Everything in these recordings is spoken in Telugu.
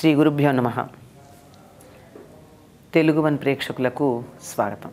శ్రీ గురుభ్యో నమ తెలుగు వన్ ప్రేక్షకులకు స్వాగతం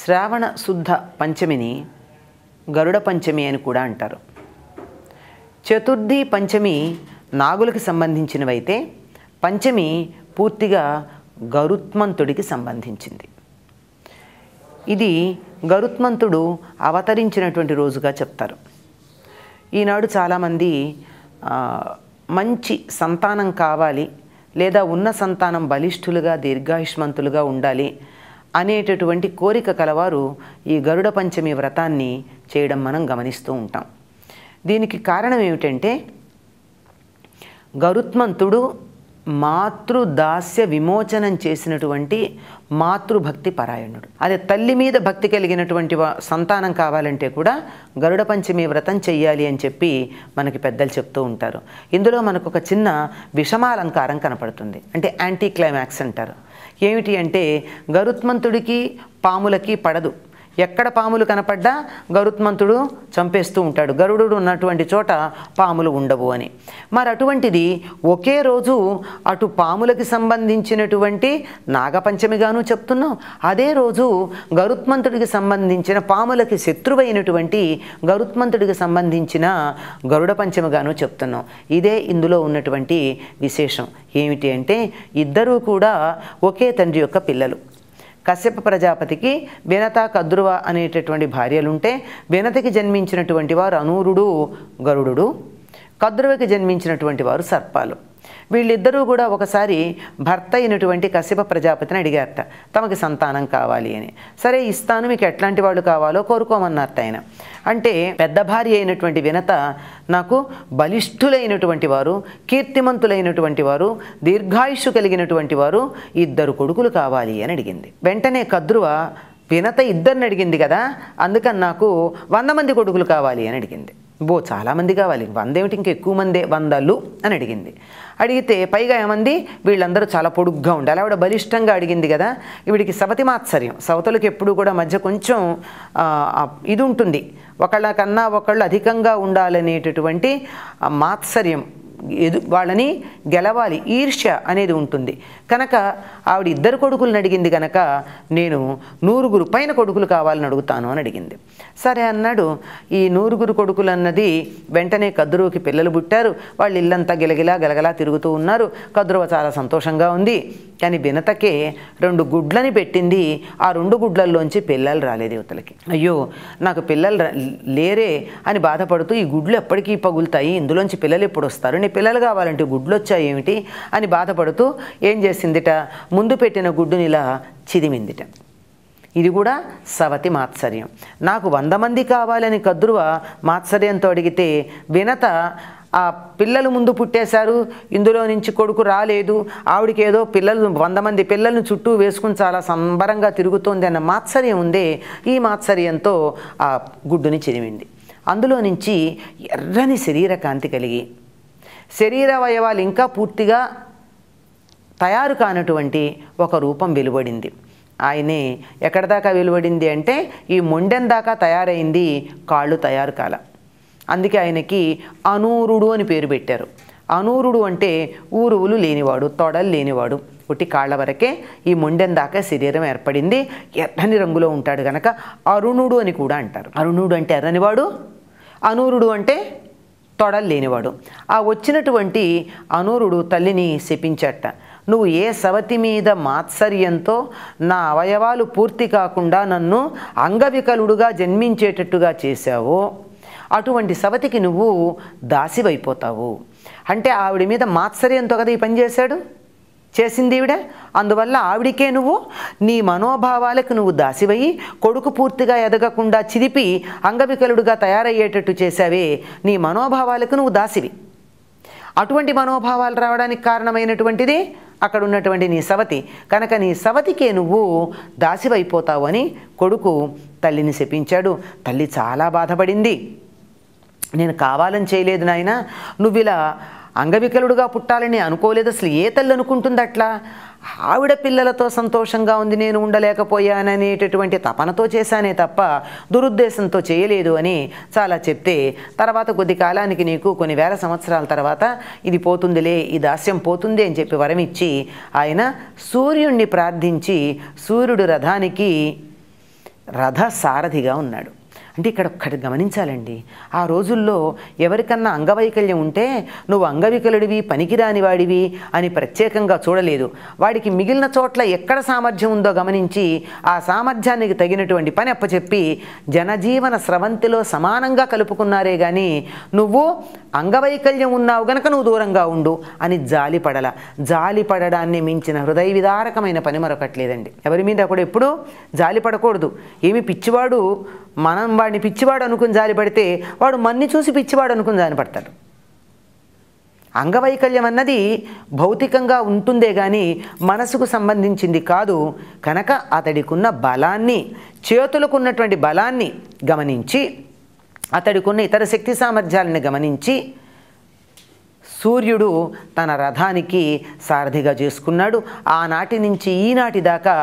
శ్రావణ శుద్ధ పంచమిని గరుడ పంచమి అని కూడా అంటారు చతుర్థి పంచమి నాగులకు సంబంధించినవైతే పంచమి పూర్తిగా గరుత్మంతుడికి సంబంధించింది ఇది గరుత్మంతుడు అవతరించినటువంటి రోజుగా చెప్తారు ఈనాడు చాలామంది మంచి సంతానం కావాలి లేదా ఉన్న సంతానం బలిష్ఠులుగా దీర్ఘాయుష్మంతులుగా ఉండాలి అనేటటువంటి కోరిక కలవారు ఈ గరుడ పంచమి వ్రతాన్ని చేయడం మనం గమనిస్తూ ఉంటాం దీనికి కారణం ఏమిటంటే గరుత్మంతుడు మాతృదాస్య విమోచనం చేసినటువంటి మాతృభక్తి పరాయణుడు అదే తల్లి మీద భక్తి కలిగినటువంటి సంతానం కావాలంటే కూడా గరుడ పంచమి వ్రతం చెయ్యాలి అని చెప్పి మనకి పెద్దలు చెప్తూ ఉంటారు ఇందులో మనకు ఒక చిన్న విషమాలంకారం కనపడుతుంది అంటే యాంటీ క్లైమాక్స్ అంటారు ఏమిటి అంటే గరుత్మంతుడికి పాములకి పడదు ఎక్కడ పాములు కనపడ్డా గరుత్మంతుడు చంపేస్తూ ఉంటాడు గరుడు ఉన్నటువంటి చోట పాములు ఉండవు అని మరి అటువంటిది ఒకే రోజు అటు పాములకి సంబంధించినటువంటి నాగపంచమిగాను చెప్తున్నాం అదే రోజు గరుత్మంతుడికి సంబంధించిన పాములకి శత్రువైనటువంటి గరుత్మంతుడికి సంబంధించిన గరుడ పంచమిగాను చెప్తున్నాం ఇదే ఇందులో ఉన్నటువంటి విశేషం ఏమిటి అంటే ఇద్దరూ కూడా ఒకే తండ్రి యొక్క పిల్లలు కశ్యప ప్రజాపతికి బెనత కద్రువ అనేటటువంటి భార్యలుంటే బెనతకి జన్మించినటువంటి వారు అనూరుడు గరుడు కద్రువకి జన్మించినటువంటి వారు సర్పాలు వీళ్ళిద్దరూ కూడా ఒకసారి భర్త అయినటువంటి కశ్యప ప్రజాపతిని అడిగారట తమకి సంతానం కావాలి అని సరే ఇస్తాను మీకు ఎట్లాంటి వాళ్ళు కావాలో కోరుకోమన్నారట ఆయన అంటే పెద్ద భార్య అయినటువంటి వినత నాకు బలిష్ఠులైనటువంటి వారు కీర్తిమంతులైనటువంటి వారు దీర్ఘాయుషు కలిగినటువంటి వారు ఇద్దరు కొడుకులు కావాలి అని అడిగింది వెంటనే కద్రువ వినత ఇద్దరిని అడిగింది కదా అందుకని నాకు వంద మంది కొడుకులు కావాలి అని అడిగింది బో చాలామంది కావాలి వందేమిటి ఇంకా ఎక్కువ మందే వందలు అని అడిగింది అడిగితే పైగా ఏమంది వీళ్ళందరూ చాలా పొడుగ్గా ఉండాలి ఆవిడ బలిష్టంగా అడిగింది కదా వీడికి సవతి మాత్సర్యం సవతలకు ఎప్పుడు కూడా మధ్య కొంచెం ఇది ఉంటుంది ఒకళ్ళకన్నా ఒకళ్ళు అధికంగా ఉండాలనేటటువంటి మాత్సర్యం ఎదు వాళ్ళని గెలవాలి ఈర్ష్య అనేది ఉంటుంది కనుక ఆవిడ ఇద్దరు కొడుకులను అడిగింది కనుక నేను నూరుగురు పైన కొడుకులు కావాలని అడుగుతాను అని అడిగింది సరే అన్నాడు ఈ నూరుగురు కొడుకులు అన్నది వెంటనే కద్దురుకి పిల్లలు పుట్టారు వాళ్ళు ఇల్లంతా గిలగిలా గలగలా తిరుగుతూ ఉన్నారు కద్రువ చాలా సంతోషంగా ఉంది కానీ వినతకే రెండు గుడ్లని పెట్టింది ఆ రెండు గుడ్లల్లోంచి పిల్లలు రాలేదు యువతలకి అయ్యో నాకు పిల్లలు లేరే అని బాధపడుతూ ఈ గుడ్లు ఎప్పటికీ పగులుతాయి ఇందులోంచి పిల్లలు ఎప్పుడు వస్తారు కానీ పిల్లలు కావాలంటే గుడ్లు వచ్చాయి ఏమిటి అని బాధపడుతూ ఏం చేసిందిట ముందు పెట్టిన గుడ్డునిలా చిదిమిందిట ఇది కూడా సవతి మాత్సర్యం నాకు వంద మంది కావాలని కద్రువ మాత్సర్యంతో అడిగితే వినత ఆ పిల్లలు ముందు పుట్టేశారు ఇందులో నుంచి కొడుకు రాలేదు ఆవిడికి ఏదో పిల్లలు వంద మంది పిల్లలను చుట్టూ వేసుకుని చాలా సంబరంగా తిరుగుతోంది అన్న మాత్సర్యం ఉందే ఈ మాత్సర్యంతో ఆ గుడ్డుని చిరిమింది అందులో నుంచి ఎర్రని శరీర కాంతి కలిగి అవయవాలు ఇంకా పూర్తిగా తయారు కానటువంటి ఒక రూపం వెలువడింది ఆయనే ఎక్కడ దాకా వెలువడింది అంటే ఈ మొండెం దాకా తయారైంది కాళ్ళు తయారు కాల అందుకే ఆయనకి అనూరుడు అని పేరు పెట్టారు అనూరుడు అంటే ఊరువులు లేనివాడు తొడలు లేనివాడు ఒకటి కాళ్ళ వరకే ఈ మొండెం దాకా శరీరం ఏర్పడింది ఎర్రని రంగులో ఉంటాడు కనుక అరుణుడు అని కూడా అంటారు అరుణుడు అంటే ఎర్రనివాడు అనూరుడు అంటే తొడలేనివాడు లేనివాడు ఆ వచ్చినటువంటి అనూరుడు తల్లిని శపించట నువ్వు ఏ సవతి మీద మాత్సర్యంతో నా అవయవాలు పూర్తి కాకుండా నన్ను అంగవికలుడుగా జన్మించేటట్టుగా చేశావో అటువంటి సవతికి నువ్వు దాసివైపోతావు అంటే ఆవిడ మీద మాత్సర్యంతో కదా ఈ పనిచేశాడు చేసింది ఈవిడ అందువల్ల ఆవిడికే నువ్వు నీ మనోభావాలకు నువ్వు దాసివయ్యి కొడుకు పూర్తిగా ఎదగకుండా చిదిపి అంగవికలుడుగా తయారయ్యేటట్టు చేశావే నీ మనోభావాలకు నువ్వు దాసివి అటువంటి మనోభావాలు రావడానికి కారణమైనటువంటిది అక్కడ ఉన్నటువంటి నీ సవతి కనుక నీ సవతికే నువ్వు దాసివైపోతావు అని కొడుకు తల్లిని శపించాడు తల్లి చాలా బాధపడింది నేను కావాలని చేయలేదు నాయన నువ్వు ఇలా అంగవికలుడుగా పుట్టాలని అనుకోలేదు అసలు ఏ తల్లి అనుకుంటుంది అట్లా ఆవిడ పిల్లలతో సంతోషంగా ఉంది నేను ఉండలేకపోయాననేటటువంటి తపనతో చేశానే తప్ప దురుద్దేశంతో చేయలేదు అని చాలా చెప్తే తర్వాత కొద్ది కాలానికి నీకు కొన్ని వేల సంవత్సరాల తర్వాత ఇది పోతుందిలే ఈ దాస్యం పోతుంది అని చెప్పి వరమిచ్చి ఆయన సూర్యుణ్ణి ప్రార్థించి సూర్యుడు రథానికి రథ సారథిగా ఉన్నాడు అంటే ఇక్కడ ఒక్కటి గమనించాలండి ఆ రోజుల్లో ఎవరికన్నా అంగవైకల్యం ఉంటే నువ్వు అంగవికలుడివి పనికిరాని వాడివి అని ప్రత్యేకంగా చూడలేదు వాడికి మిగిలిన చోట్ల ఎక్కడ సామర్థ్యం ఉందో గమనించి ఆ సామర్థ్యానికి తగినటువంటి పని అప్పచెప్పి జనజీవన స్రవంతిలో సమానంగా కలుపుకున్నారే కానీ నువ్వు అంగవైకల్యం ఉన్నావు గనక నువ్వు దూరంగా ఉండు అని జాలిపడల జాలిపడడాన్ని మించిన హృదయ విదారకమైన పని మరొకట్లేదండి ఎవరి మీద కూడా ఎప్పుడూ జాలిపడకూడదు ఏమి పిచ్చివాడు మనం వాడిని పిచ్చివాడు అనుకుని పడితే వాడు మన్ని చూసి పిచ్చివాడు అనుకుని పడతాడు అంగవైకల్యం అన్నది భౌతికంగా ఉంటుందే కానీ మనసుకు సంబంధించింది కాదు కనుక అతడికున్న బలాన్ని చేతులకు ఉన్నటువంటి బలాన్ని గమనించి అతడికున్న ఇతర శక్తి సామర్థ్యాలను గమనించి సూర్యుడు తన రథానికి సారథిగా చేసుకున్నాడు ఆనాటి నుంచి ఈనాటి దాకా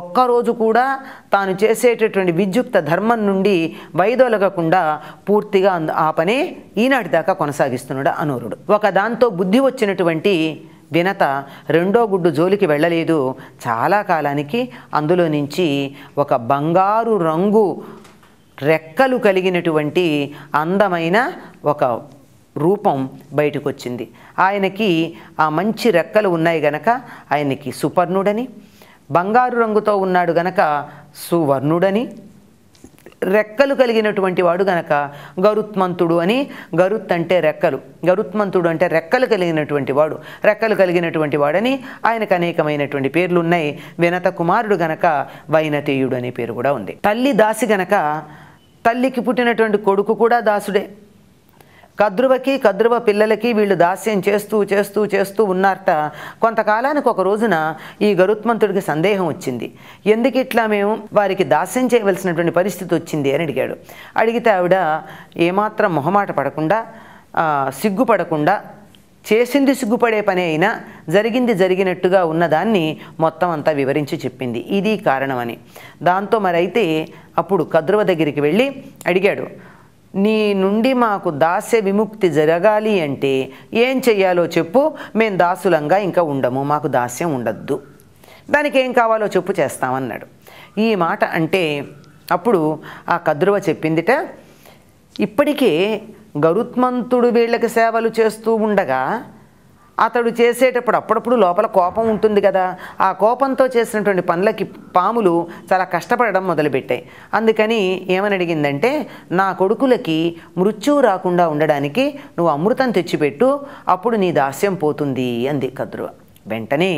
ఒక్కరోజు కూడా తాను చేసేటటువంటి విద్యుక్త ధర్మం నుండి వైదొలగకుండా పూర్తిగా ఆ పనే ఈనాటి దాకా కొనసాగిస్తున్నాడు అనూరుడు ఒక దాంతో బుద్ధి వచ్చినటువంటి వినత రెండో గుడ్డు జోలికి వెళ్ళలేదు చాలా కాలానికి అందులో నుంచి ఒక బంగారు రంగు రెక్కలు కలిగినటువంటి అందమైన ఒక రూపం బయటకు వచ్చింది ఆయనకి ఆ మంచి రెక్కలు ఉన్నాయి గనక ఆయనకి సుపర్ణుడని బంగారు రంగుతో ఉన్నాడు గనక సువర్ణుడని రెక్కలు కలిగినటువంటి వాడు గనక గరుత్మంతుడు అని గరుత్ అంటే రెక్కలు గరుత్మంతుడు అంటే రెక్కలు కలిగినటువంటి వాడు రెక్కలు కలిగినటువంటి వాడని ఆయనకు అనేకమైనటువంటి పేర్లు ఉన్నాయి వినత కుమారుడు గనక వైనతేయుడు అనే పేరు కూడా ఉంది తల్లి దాసి గనక తల్లికి పుట్టినటువంటి కొడుకు కూడా దాసుడే కద్రువకి కద్రువ పిల్లలకి వీళ్ళు దాస్యం చేస్తూ చేస్తూ చేస్తూ ఉన్నారట కొంతకాలానికి ఒక రోజున ఈ గరుత్మంతుడికి సందేహం వచ్చింది ఎందుకు ఇట్లా మేము వారికి దాస్యం చేయవలసినటువంటి పరిస్థితి వచ్చింది అని అడిగాడు అడిగితే ఆవిడ ఏమాత్రం మొహమాట పడకుండా సిగ్గుపడకుండా చేసింది సిగ్గుపడే పని అయినా జరిగింది జరిగినట్టుగా ఉన్నదాన్ని మొత్తం అంతా వివరించి చెప్పింది ఇది కారణమని దాంతో మరైతే అప్పుడు కద్రువ దగ్గరికి వెళ్ళి అడిగాడు నీ నుండి మాకు దాస్య విముక్తి జరగాలి అంటే ఏం చెయ్యాలో చెప్పు మేము దాసులంగా ఇంకా ఉండము మాకు దాస్యం ఉండద్దు దానికి ఏం కావాలో చెప్పు చేస్తామన్నాడు ఈ మాట అంటే అప్పుడు ఆ కద్రువ చెప్పిందిట ఇప్పటికే గరుత్మంతుడు వీళ్ళకి సేవలు చేస్తూ ఉండగా అతడు చేసేటప్పుడు అప్పుడప్పుడు లోపల కోపం ఉంటుంది కదా ఆ కోపంతో చేసినటువంటి పనులకి పాములు చాలా కష్టపడడం మొదలుపెట్టాయి అందుకని ఏమని అడిగిందంటే నా కొడుకులకి మృత్యువు రాకుండా ఉండడానికి నువ్వు అమృతం తెచ్చిపెట్టు అప్పుడు నీ దాస్యం పోతుంది అంది కద్రువ వెంటనే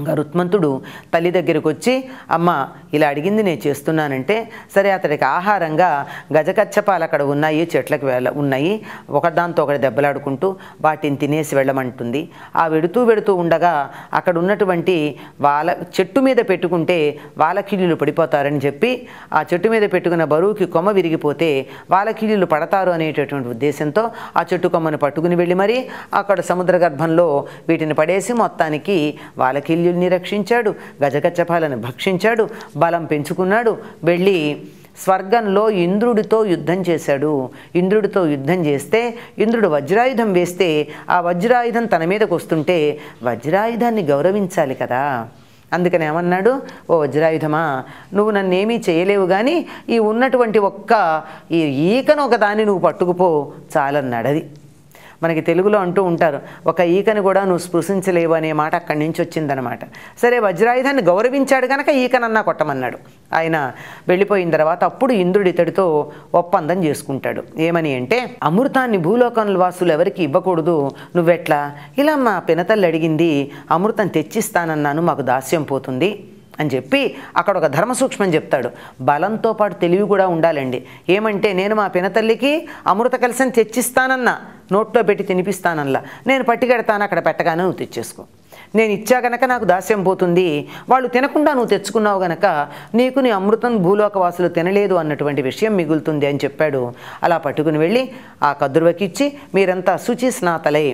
ఇంకా రుత్మంతుడు తల్లి దగ్గరకు వచ్చి అమ్మ ఇలా అడిగింది నేను చేస్తున్నానంటే సరే అతడికి ఆహారంగా గజకచ్చపాలు అక్కడ ఉన్నాయి చెట్లకు వెళ్ళ ఉన్నాయి ఒకదాంతో ఒకటి దెబ్బలాడుకుంటూ వాటిని తినేసి వెళ్ళమంటుంది ఆ వెడుతూ వెడుతూ ఉండగా అక్కడ ఉన్నటువంటి వాళ్ళ చెట్టు మీద పెట్టుకుంటే వాలకిళ్ళు పడిపోతారని చెప్పి ఆ చెట్టు మీద పెట్టుకున్న బరువుకి కొమ్మ విరిగిపోతే వాలకిళ్ళు పడతారు అనేటటువంటి ఉద్దేశంతో ఆ చెట్టు కొమ్మను పట్టుకుని వెళ్ళి మరీ అక్కడ సముద్ర గర్భంలో వీటిని పడేసి మొత్తానికి వాలకిళ్ళు శల్యుల్ని రక్షించాడు గజగచ్చపాలను భక్షించాడు బలం పెంచుకున్నాడు వెళ్ళి స్వర్గంలో ఇంద్రుడితో యుద్ధం చేశాడు ఇంద్రుడితో యుద్ధం చేస్తే ఇంద్రుడు వజ్రాయుధం వేస్తే ఆ వజ్రాయుధం తన మీదకు వస్తుంటే వజ్రాయుధాన్ని గౌరవించాలి కదా అందుకని ఏమన్నాడు ఓ వజ్రాయుధమా నువ్వు నన్నేమీ చేయలేవు కానీ ఈ ఉన్నటువంటి ఒక్క ఈ ఈకను దాన్ని నువ్వు పట్టుకుపో చాలన్నాడది మనకి తెలుగులో అంటూ ఉంటారు ఒక ఈకను కూడా నువ్వు స్పృశించలేవు అనే మాట అక్కడి నుంచి వచ్చిందనమాట సరే వజ్రాయుధాన్ని గౌరవించాడు కనుక ఈకనన్నా కొట్టమన్నాడు ఆయన వెళ్ళిపోయిన తర్వాత అప్పుడు ఇంద్రుడు ఇతడితో ఒప్పందం చేసుకుంటాడు ఏమని అంటే అమృతాన్ని భూలోకం వాసులు ఎవరికి ఇవ్వకూడదు నువ్వెట్లా ఇలా మా పినతల్లి అడిగింది అమృతం తెచ్చిస్తానన్నాను మాకు దాస్యం పోతుంది అని చెప్పి అక్కడ ఒక ధర్మ చెప్తాడు బలంతో పాటు తెలివి కూడా ఉండాలండి ఏమంటే నేను మా పినతల్లికి అమృత కలిసం తెచ్చిస్తానన్నా నోట్లో పెట్టి తినిపిస్తానల్లా నేను పట్టుకెడతాను అక్కడ పెట్టగానే నువ్వు తెచ్చేసుకో నేను ఇచ్చా గనక నాకు దాస్యం పోతుంది వాళ్ళు తినకుండా నువ్వు తెచ్చుకున్నావు గనక నీకు నీ అమృతం భూలోకవాసులు తినలేదు అన్నటువంటి విషయం మిగులుతుంది అని చెప్పాడు అలా పట్టుకుని వెళ్ళి ఆ కద్రువకిచ్చి మీరంతా శుచి స్నాతలై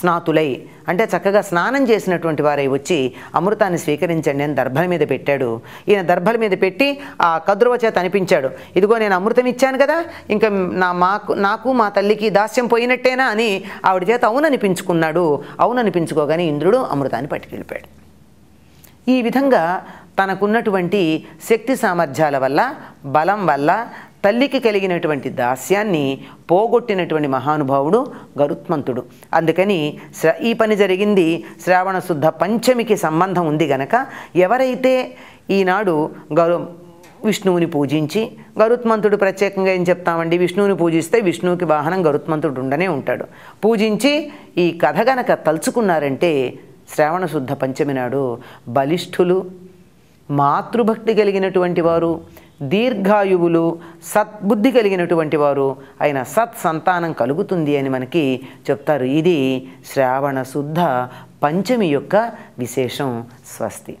స్నాతులై అంటే చక్కగా స్నానం చేసినటువంటి వారై వచ్చి అమృతాన్ని స్వీకరించండి అని దర్భల మీద పెట్టాడు ఈయన దర్భల మీద పెట్టి ఆ కద్రువ చేత అనిపించాడు ఇదిగో నేను అమృతం ఇచ్చాను కదా ఇంకా నా మాకు నాకు మా తల్లికి దాస్యం పోయినట్టేనా అని ఆవిడ చేత అవుననిపించుకున్నాడు అవుననిపించుకోగానే ఇంద్రుడు అమృతాన్ని పట్టుకెళ్ళిపోయాడు ఈ విధంగా తనకున్నటువంటి శక్తి సామర్థ్యాల వల్ల బలం వల్ల తల్లికి కలిగినటువంటి దాస్యాన్ని పోగొట్టినటువంటి మహానుభావుడు గరుత్మంతుడు అందుకని ఈ పని జరిగింది శ్రావణ శుద్ధ పంచమికి సంబంధం ఉంది గనక ఎవరైతే ఈనాడు గరు విష్ణువుని పూజించి గరుత్మంతుడు ప్రత్యేకంగా ఏం చెప్తామండి విష్ణువుని పూజిస్తే విష్ణువుకి వాహనం గరుత్మంతుడు ఉండనే ఉంటాడు పూజించి ఈ కథ గనక తలుచుకున్నారంటే శ్రావణ శుద్ధ పంచమి నాడు బలిష్ఠులు మాతృభక్తి కలిగినటువంటి వారు దీర్ఘాయువులు సద్బుద్ధి కలిగినటువంటి వారు ఆయన సత్సంతానం కలుగుతుంది అని మనకి చెప్తారు ఇది శ్రావణ శుద్ధ పంచమి యొక్క విశేషం స్వస్తి